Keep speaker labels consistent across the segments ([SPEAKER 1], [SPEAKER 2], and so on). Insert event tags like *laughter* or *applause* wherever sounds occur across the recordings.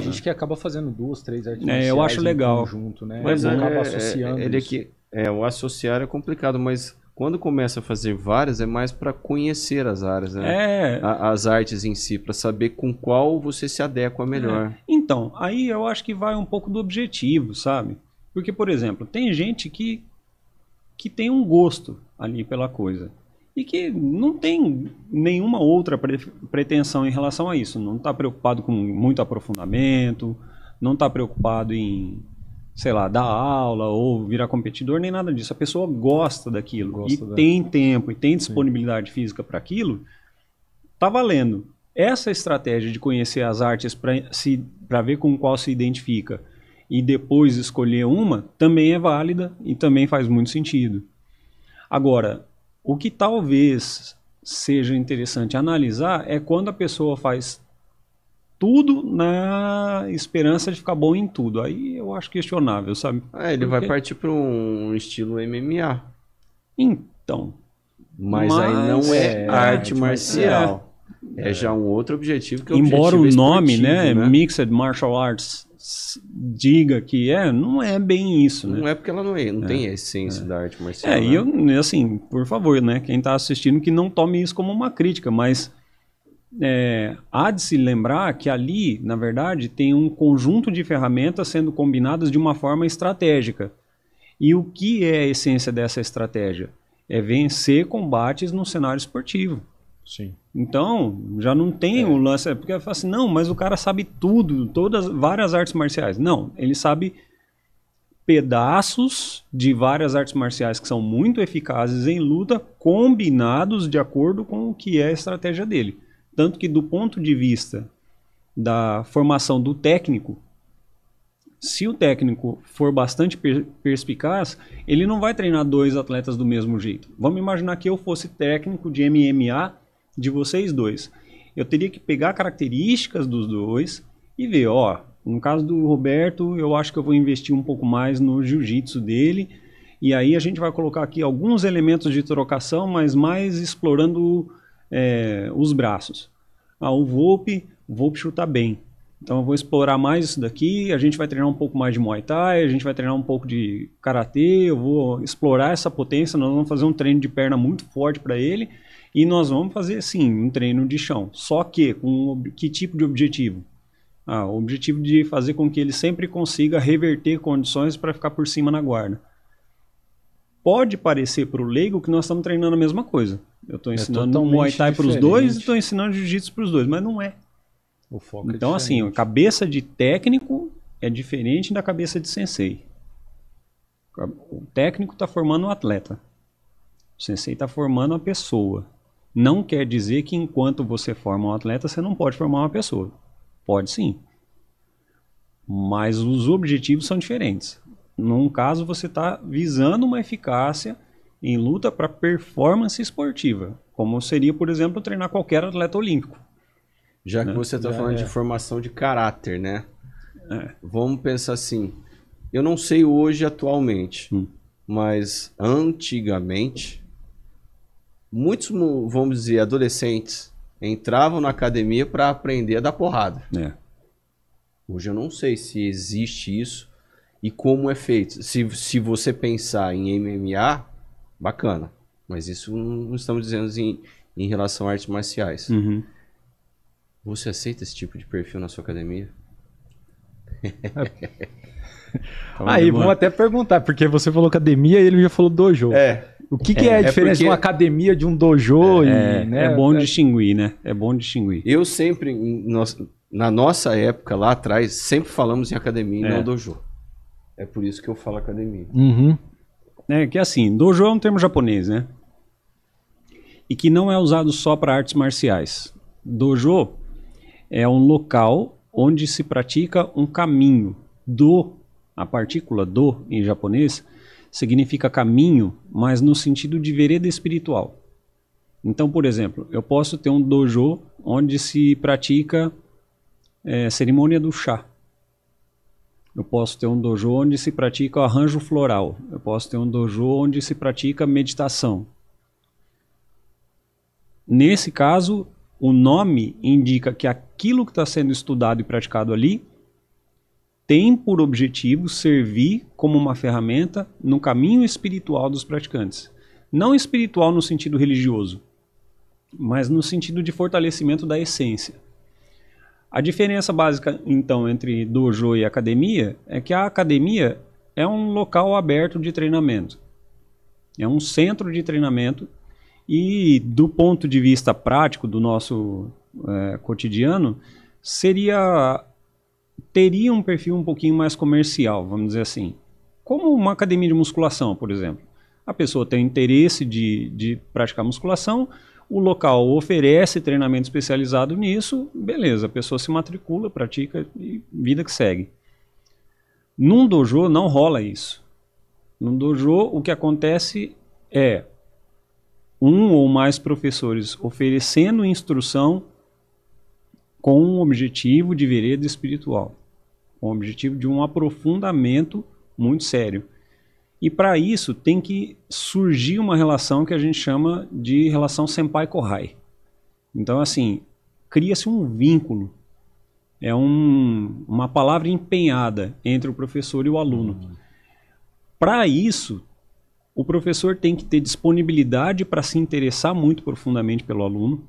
[SPEAKER 1] Tem né? gente que acaba fazendo duas, três artes é, eu acho legal. junto, né? Mas é, acaba é, é, associando. É, ele aqui é, o associar é complicado, mas quando começa a fazer várias é mais para conhecer as áreas, né? É. A, as artes em si, para saber com qual você se adequa é. melhor. É. Então,
[SPEAKER 2] aí eu acho que vai
[SPEAKER 1] um pouco do objetivo, sabe? Porque, por exemplo, tem gente
[SPEAKER 2] que, que tem um gosto ali pela coisa e que não tem nenhuma outra pretensão em relação a isso. Não está preocupado com muito aprofundamento, não está preocupado em, sei lá, dar aula ou virar competidor, nem nada disso. A pessoa gosta daquilo gosta e tem tempo e tem disponibilidade Sim. física para aquilo, está valendo. Essa estratégia de conhecer as artes para ver com qual se identifica e depois escolher uma também é válida e também faz muito sentido. Agora, o que talvez seja interessante analisar é quando a pessoa faz tudo na esperança de ficar bom em tudo. Aí eu acho questionável, sabe? É, ele Porque... vai partir para um
[SPEAKER 1] estilo MMA. Então. Mas, mas aí não é, é arte é. marcial. É, é, já um outro objetivo que eu é Embora o nome, né, né,
[SPEAKER 2] Mixed Martial Arts, diga que é, não é bem isso, né? Não é porque ela não, é, não é, tem a essência é. da
[SPEAKER 1] arte marcial. É, né? e
[SPEAKER 2] eu, assim, por favor, né? Quem está assistindo que não tome isso como uma crítica, mas é, há de se lembrar que ali, na verdade, tem um conjunto de ferramentas sendo combinadas de uma forma estratégica. E o que é a essência dessa estratégia? É vencer combates no cenário esportivo. Sim. Então, já não tem é. o lance. É porque eu falo assim, não, mas o cara sabe tudo, todas várias artes marciais. Não, ele sabe pedaços de várias artes marciais que são muito eficazes em luta, combinados de acordo com o que é a estratégia dele. Tanto que, do ponto de vista da formação do técnico, se o técnico for bastante perspicaz, ele não vai treinar dois atletas do mesmo jeito. Vamos imaginar que eu fosse técnico de MMA de vocês dois. Eu teria que pegar características dos dois e ver, ó, no caso do Roberto, eu acho que eu vou investir um pouco mais no jiu-jitsu dele. E aí a gente vai colocar aqui alguns elementos de trocação, mas mais explorando é, os braços. Ah, o Volpe, o Volpe chuta bem. Então eu vou explorar mais isso daqui, a gente vai treinar um pouco mais de Muay Thai, a gente vai treinar um pouco de Karatê, eu vou explorar essa potência, nós vamos fazer um treino de perna muito forte para ele e nós vamos fazer sim um treino de chão, só que com que tipo de objetivo? Ah, o objetivo de fazer com que ele sempre consiga reverter condições para ficar por cima na guarda. Pode parecer para o leigo que nós estamos treinando a mesma coisa. Eu estou é ensinando é Muay Thai para os dois e estou ensinando Jiu-Jitsu para os dois, mas não é. O foco é então, é assim, a cabeça de técnico é diferente da cabeça de sensei. O técnico está formando um atleta. O sensei está formando uma pessoa não quer dizer que enquanto você forma um atleta, você não pode formar uma pessoa. Pode sim. Mas os objetivos são diferentes. Num caso, você está visando uma eficácia em luta para performance esportiva, como seria, por exemplo, treinar qualquer atleta olímpico.
[SPEAKER 1] Já né? que você está falando é. de formação de caráter, né? É. Vamos pensar assim. Eu não sei hoje atualmente, hum. mas antigamente muitos, vamos dizer, adolescentes entravam na academia para aprender a dar porrada. É. Hoje eu não sei se existe isso e como é feito. Se, se você pensar em MMA, bacana. Mas isso não estamos dizendo em, assim em relação a artes marciais. Uhum. Você aceita esse tipo de perfil na sua academia? É. *laughs* Aí, vamos até perguntar, porque você falou academia e ele já falou dojo. É. O que, que é, é, a é diferença porque... de uma academia, de um dojo? É, e, é né? é bom distinguir, né? É bom distinguir. Eu sempre, na nossa época, lá atrás, sempre falamos em academia e é. não dojo. É por isso que eu falo academia. Uhum.
[SPEAKER 2] É que assim, dojo é um termo japonês, né? E que não é usado só para artes marciais. Dojo é um local onde se pratica um caminho do, a partícula do em japonês, significa caminho, mas no sentido de vereda espiritual. Então, por exemplo, eu posso ter um dojo onde se pratica é, cerimônia do chá. Eu posso ter um dojo onde se pratica arranjo floral. Eu posso ter um dojo onde se pratica meditação. Nesse caso, o nome indica que aquilo que está sendo estudado e praticado ali tem por objetivo servir como uma ferramenta no caminho espiritual dos praticantes. Não espiritual no sentido religioso, mas no sentido de fortalecimento da essência. A diferença básica, então, entre dojo e academia é que a academia é um local aberto de treinamento. É um centro de treinamento e, do ponto de vista prático do nosso é, cotidiano, seria teria um perfil um pouquinho mais comercial, vamos dizer assim. Como uma academia de musculação, por exemplo. A pessoa tem interesse de, de praticar musculação, o local oferece treinamento especializado nisso, beleza, a pessoa se matricula, pratica e vida que segue. Num dojo não rola isso. Num dojo o que acontece é um ou mais professores oferecendo instrução com o objetivo de vereda espiritual com o objetivo de um aprofundamento muito sério. E para isso tem que surgir uma relação que a gente chama de relação senpai-kohai. Então, assim, cria-se um vínculo. É um, uma palavra empenhada entre o professor e o aluno. Para isso, o professor tem que ter disponibilidade para se interessar muito profundamente pelo aluno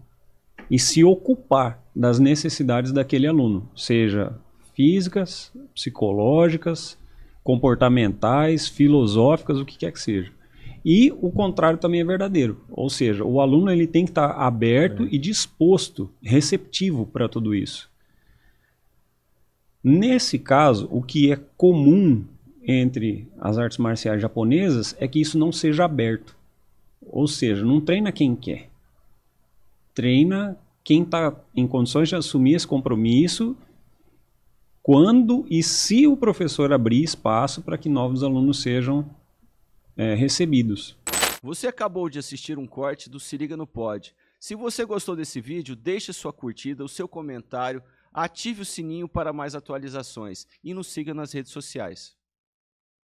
[SPEAKER 2] e se ocupar das necessidades daquele aluno, seja físicas, psicológicas, comportamentais, filosóficas, o que quer que seja. E o contrário também é verdadeiro, ou seja, o aluno ele tem que estar tá aberto é. e disposto, receptivo para tudo isso. Nesse caso, o que é comum entre as artes marciais japonesas é que isso não seja aberto. Ou seja, não treina quem quer. Treina quem está em condições de assumir esse compromisso quando e se o professor abrir espaço para que novos alunos sejam é, recebidos.
[SPEAKER 1] Você acabou de assistir um corte do Se Liga no Pod. Se você gostou desse vídeo, deixe sua curtida, o seu comentário, ative o sininho para mais atualizações e nos siga nas redes sociais.